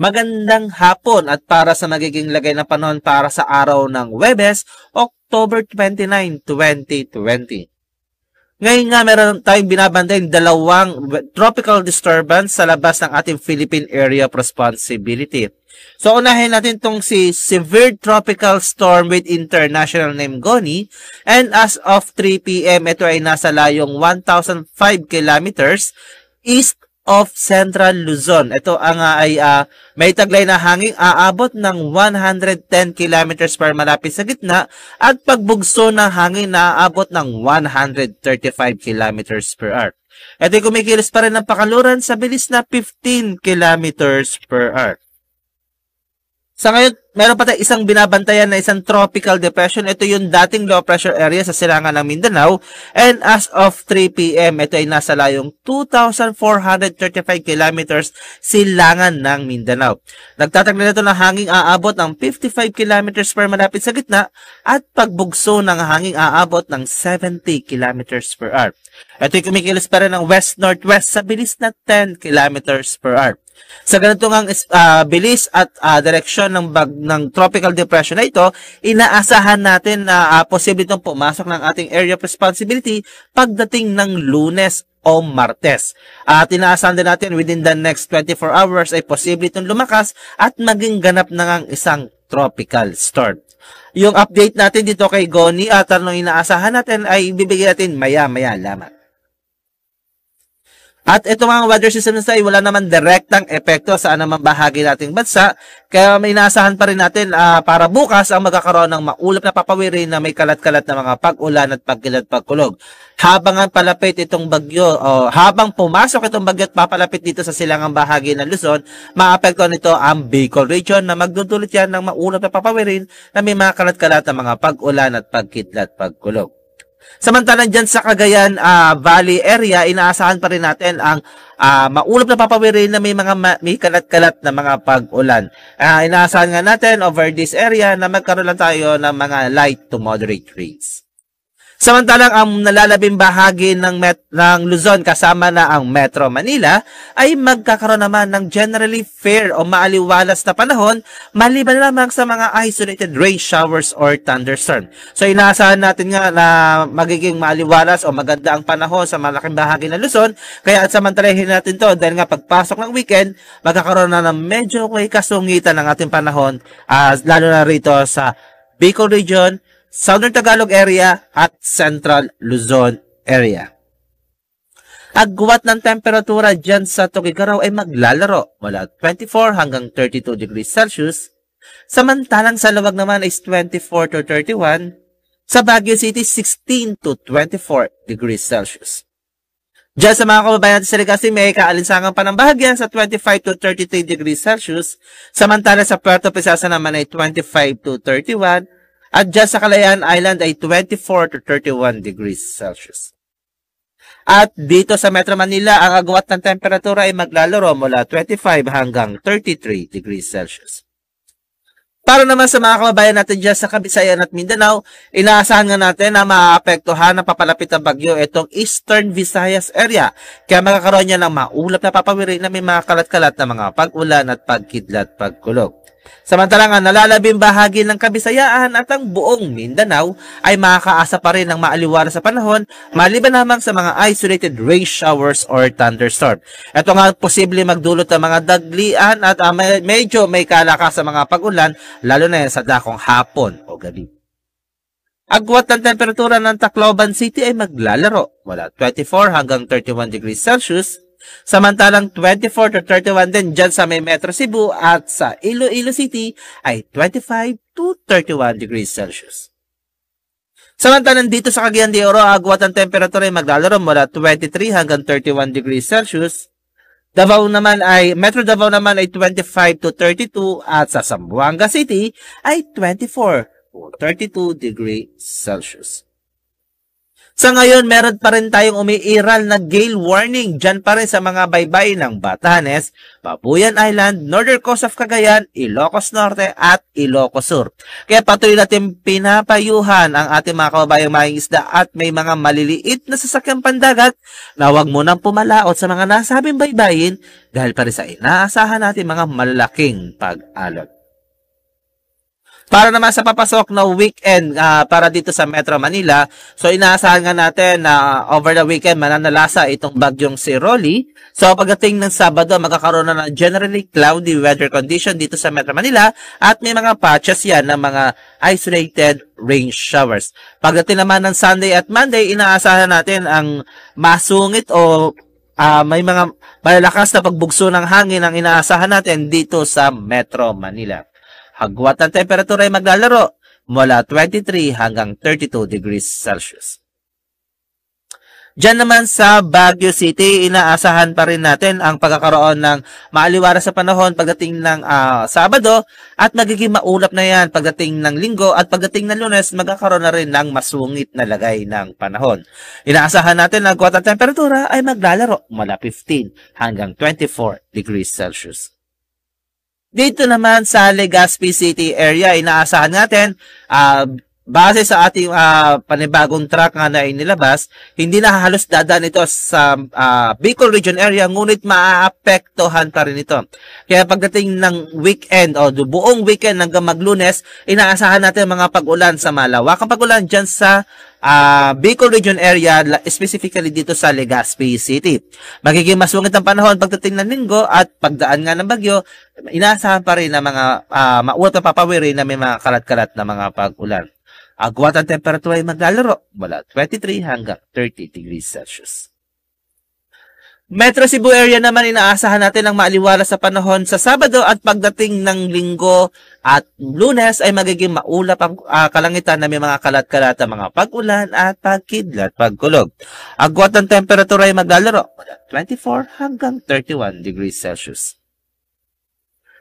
Magandang hapon at para sa magiging lagay na panahon para sa araw ng Webes, October 29, 2020. Ngayon nga meron tayong binabantayin dalawang tropical disturbance sa labas ng ating Philippine Area of Responsibility. So unahin natin tong si Severe Tropical Storm with International Name Goni and as of 3 p.m. ito ay nasa layong 1,005 kilometers east of Central Luzon. Ito ang uh, ay uh, may taglay na hangin aabot ng 110 kilometers per malapit sa gitna at pagbugso ng hangin na aabot ng 135 kilometers per hour. Ito ay kumikilos pa rin ng pakaluran sa bilis na 15 kilometers per hour. Sa ngayon, meron pa tayong isang binabantayan na isang tropical depression. Ito yung dating low pressure area sa silangan ng Mindanao. And as of 3 p.m., ito ay nasa layong 2,435 kilometers silangan ng Mindanao. Nagtataglan ito ng hanging aabot ng 55 kilometers per malapit sa gitna at pagbugso ng hanging aabot ng 70 kilometers per hour. Ito ay kumikilos pa rin ng west-northwest sa bilis na 10 kilometers per hour. Sa ganitong ang uh, ah, bilis at uh, direksyon ng bag ng tropical depression na ito, inaasahan natin na uh, posible itong pumasok ng ating area of responsibility pagdating ng Lunes o Martes. At inaasahan din natin within the next 24 hours ay posible itong lumakas at maging ganap na ng isang tropical storm. Yung update natin dito kay Goni at anong inaasahan natin ay bibigyan natin maya-maya lamang. At ito mga weather system sa ay wala naman direktang epekto sa anumang bahagi nating bansa. Kaya may inaasahan pa rin natin uh, para bukas ang magkakaroon ng maulap na papawirin na may kalat-kalat na mga pag-ulan at pagkilat pagkulog. Habang ang palapit itong bagyo, o habang pumasok itong bagyo at papalapit dito sa silangang bahagi ng Luzon, maapekto nito ang Bicol region na magdudulot yan ng maulap na papawirin na may mga kalat-kalat na mga pag-ulan at pagkitlat pagkulog. Samantalang dyan sa Cagayan uh, Valley area, inaasahan pa rin natin ang uh, maulap na papawirin na may mga ma- may kalat-kalat na mga pag-ulan. Uh, inaasahan nga natin over this area na magkaroon lang tayo ng mga light to moderate rains. Samantalang ang nalalabing bahagi ng, met- ng Luzon kasama na ang Metro Manila ay magkakaroon naman ng generally fair o maaliwalas na panahon maliban lamang sa mga isolated rain showers or thunderstorm. So inaasahan natin nga na magiging maaliwalas o maganda ang panahon sa malaking bahagi ng Luzon kaya at samantalahin natin to dahil nga pagpasok ng weekend magkakaroon na ng medyo may kasungitan ng ating panahon uh, lalo na rito sa Bicol Region, Southern Tagalog area at Central Luzon area. Agwat ng temperatura dyan sa Tokigaraw ay maglalaro mula 24 hanggang 32 degrees Celsius. Samantalang sa Lawag naman is 24 to 31. Sa Baguio City, 16 to 24 degrees Celsius. Diyan sa mga kababayan natin sa Legasi, may kaalinsangang panambahagyan sa 25 to 33 degrees Celsius. Samantala sa Puerto Princesa naman ay 25 to 31 at dyan sa Kalayaan Island ay 24 to 31 degrees Celsius. At dito sa Metro Manila, ang agwat ng temperatura ay maglalaro mula 25 hanggang 33 degrees Celsius. Para naman sa mga kababayan natin dyan sa Kabisayan at Mindanao, inaasahan nga natin na maaapektuhan ng papalapit na bagyo itong Eastern Visayas area. Kaya magkakaroon niya ng maulap na papawirin na may mga kalat-kalat na mga pag-ulan at pagkidlat pagkulog. Samantalang ang nalalabing bahagi ng Kabisayaan at ang buong Mindanao ay makakaasa pa rin ng maaliwala sa panahon maliban lamang sa mga isolated rain showers or thunderstorm. Ito nga posible magdulot ng mga daglian at uh, medyo may kalakas sa mga pagulan lalo na yan sa dakong hapon o gabi. Agwat ng temperatura ng Tacloban City ay maglalaro mula 24 hanggang 31 degrees Celsius Samantalang 24 to 31 din dyan sa may Metro Cebu at sa Iloilo City ay 25 to 31 degrees Celsius. Samantalang dito sa Cagayan de Oro, agwat ang temperatura ay maglalaro mula 23 hanggang 31 degrees Celsius. Davao naman ay, Metro Davao naman ay 25 to 32 at sa Zamboanga City ay 24 to 32 degrees Celsius. Sa ngayon, meron pa rin tayong umiiral na gale warning dyan pa rin sa mga baybayin ng Batanes, Papuyan Island, Northern Coast of Cagayan, Ilocos Norte at Ilocos Sur. Kaya patuloy natin pinapayuhan ang ating mga kababayang maing isda at may mga maliliit na sasakyang pandagat na huwag mo nang pumalaot sa mga nasabing baybayin dahil pa rin sa inaasahan natin mga malalaking pag-alot. Para naman sa papasok na weekend uh, para dito sa Metro Manila, so inaasahan nga natin na uh, over the weekend mananalasa itong bagyong si Rolly. So pagdating ng Sabado, magkakaroon na ng generally cloudy weather condition dito sa Metro Manila at may mga patches yan ng mga isolated rain showers. Pagdating naman ng Sunday at Monday, inaasahan natin ang masungit o uh, may mga malalakas na pagbugso ng hangin ang inaasahan natin dito sa Metro Manila hagwat ng temperatura ay maglalaro mula 23 hanggang 32 degrees Celsius. Diyan naman sa Baguio City, inaasahan pa rin natin ang pagkakaroon ng maaliwara sa panahon pagdating ng uh, Sabado at magiging maulap na yan pagdating ng Linggo at pagdating ng Lunes magkakaroon na rin ng masungit na lagay ng panahon. Inaasahan natin ang kwata temperatura ay maglalaro mula 15 hanggang 24 degrees Celsius. Dito naman sa Legazpi City area, inaasahan natin uh, base sa ating uh, panibagong track nga na inilabas, hindi na halos dadaan ito sa uh, Bicol Region area, ngunit maaapektuhan pa rin ito. Kaya pagdating ng weekend o buong weekend hanggang maglunes, inaasahan natin mga pag-ulan sa malawakang pag-ulan dyan sa uh, Bicol Region area, specifically dito sa Legazpi City. Magiging masungit ang panahon pagdating ng linggo at pagdaan nga ng bagyo, inaasahan pa rin na mga uh, maulat na papawirin na may mga kalat-kalat na mga pag-ulan. Ang ang temperatura ay maglalaro mula 23 hanggang 30 degrees Celsius. Metro Cebu area naman inaasahan natin ang maaliwala sa panahon sa Sabado at pagdating ng linggo at lunes ay magiging maulap ang uh, kalangitan na may mga kalat kalata mga pag-ulan at pagkidlat pagkulog. Agwat ang temperatura ay maglalaro 24 hanggang 31 degrees Celsius.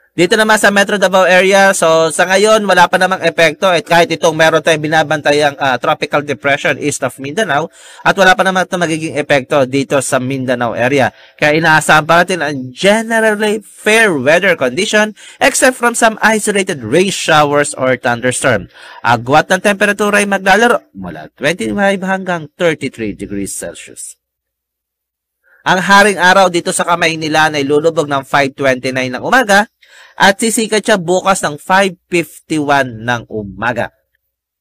Dito naman sa Metro Davao area, so sa ngayon wala pa namang epekto at kahit itong meron tayong binabantay uh, tropical depression east of Mindanao at wala pa namang magiging epekto dito sa Mindanao area. Kaya inaasahan pa natin ang generally fair weather condition except from some isolated rain showers or thunderstorm. Agwat ng temperatura ay maglalaro mula 25 hanggang 33 degrees Celsius. Ang haring araw dito sa kamay nila ay lulubog ng 5.29 ng umaga at sisikat siya bukas ng 5.51 ng umaga.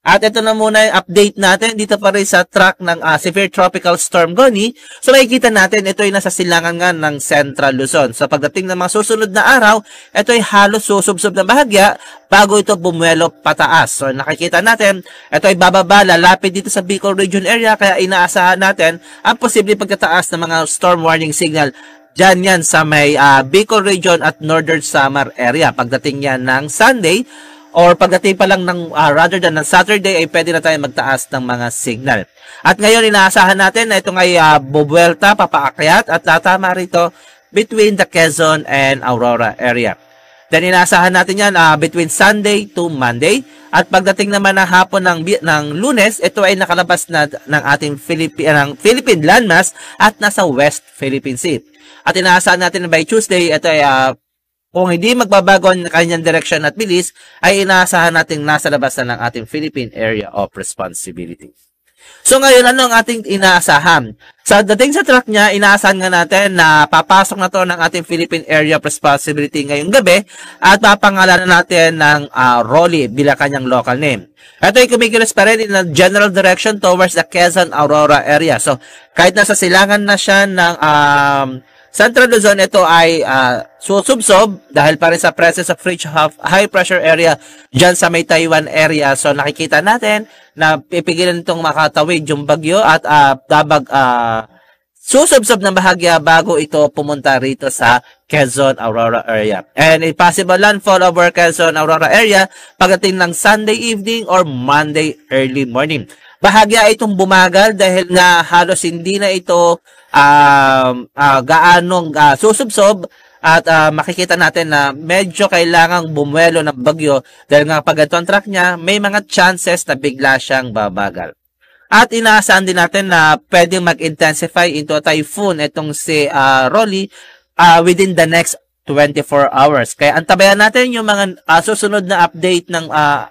At ito na muna yung update natin dito pa rin sa track ng uh, Severe Tropical Storm Goni. So makikita natin ito ay nasa silangan nga ng Central Luzon. So pagdating ng mga susunod na araw, ito ay halos susubsob na bahagya bago ito bumuelo pataas. So nakikita natin, ito ay bababa lalapit dito sa Bicol Region area kaya inaasahan natin ang posibleng pagkataas ng mga storm warning signal Diyan yan sa may uh, Bicol Region at Northern Samar area. Pagdating yan ng Sunday or pagdating pa lang ng uh, rather than ng Saturday ay pwede na tayong magtaas ng mga signal. At ngayon inaasahan natin na ito ay uh, ah, bubuelta, papaakyat at tatama rito between the Quezon and Aurora area. Then inaasahan natin yan uh, between Sunday to Monday. At pagdating naman ng hapon ng, ng lunes, ito ay nakalabas na ng ating Philippi, ng Philippine landmass at nasa West Philippine Sea. At inaasahan natin by Tuesday, ito ay uh, kung hindi magbabago ang kanyang direction at bilis, ay inaasahan natin nasa labas na ng ating Philippine Area of Responsibility. So ngayon, ano ang ating inaasahan? Sa dating sa track niya, inaasahan nga natin na papasok na to ng ating Philippine Area of Responsibility ngayong gabi at papangalanan natin ng uh, Rolly bilang kanyang local name. Ito ay kumikilos pa rin in a general direction towards the Quezon Aurora area. So kahit nasa silangan na siya ng uh, Central Luzon, ito ay uh, susubsob dahil pa rin sa presence of rich high pressure area dyan sa may Taiwan area. So nakikita natin na pipigilan itong makatawid yung bagyo at uh, dabag uh, susubsob ng bahagya bago ito pumunta rito sa Quezon Aurora area. And it possible landfall over Quezon Aurora area pagdating ng Sunday evening or Monday early morning. Bahagya itong bumagal dahil nga halos hindi na ito uh, uh, gaanong uh, susubsob at uh, makikita natin na medyo kailangang bumuelo ng bagyo dahil nga pag ito ang track niya, may mga chances na bigla siyang babagal. At inaasahan din natin na pwedeng mag-intensify into a typhoon itong si uh, Rolly uh, within the next 24 hours. Kaya antabayan natin yung mga uh, susunod na update ng uh,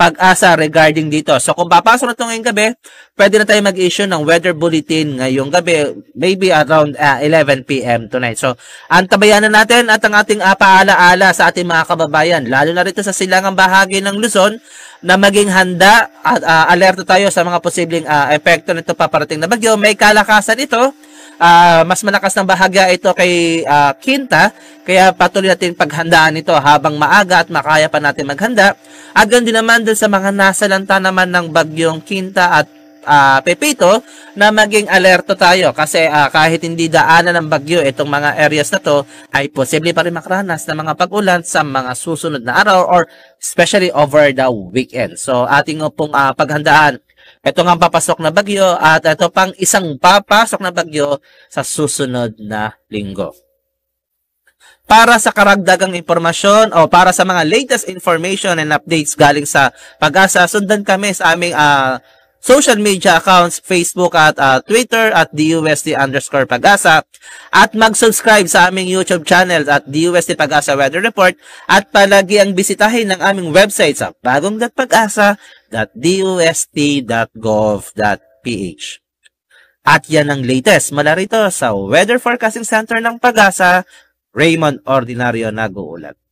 pag-asa regarding dito. So kung papasok na ito ngayong gabi, pwede na tayo mag-issue ng weather bulletin ngayong gabi, maybe around uh, 11 p.m. tonight. So antabayan na natin at ang ating uh, paalaala sa ating mga kababayan, lalo na rito sa silangang bahagi ng Luzon, na maging handa at uh, alerto tayo sa mga posibleng uh, epekto nito paparating na bagyo. May kalakasan ito uh, mas malakas ng bahaga ito kay uh, ah, Quinta. Kaya patuloy natin paghandaan ito habang maaga at makaya pa natin maghanda. At din naman dun sa mga nasa lanta naman ng bagyong Quinta at uh, Pepito na maging alerto tayo kasi uh, kahit hindi daanan ng bagyo itong mga areas na to ay posible pa rin makaranas ng mga pag-ulan sa mga susunod na araw or especially over the weekend. So ating pong uh, paghandaan ito nga papasok na bagyo at ito pang isang papasok na bagyo sa susunod na linggo. Para sa karagdagang impormasyon o para sa mga latest information and updates galing sa pag-asa, sundan kami sa aming uh, social media accounts, Facebook at uh, Twitter at DUST underscore Pagasa at mag-subscribe sa aming YouTube channel at DUST Pagasa Weather Report at palagi ang bisitahin ng aming website sa bagong.pagasa.dust.gov.ph. At yan ang latest mula rito sa Weather Forecasting Center ng Pagasa, Raymond Ordinario nag-uulat.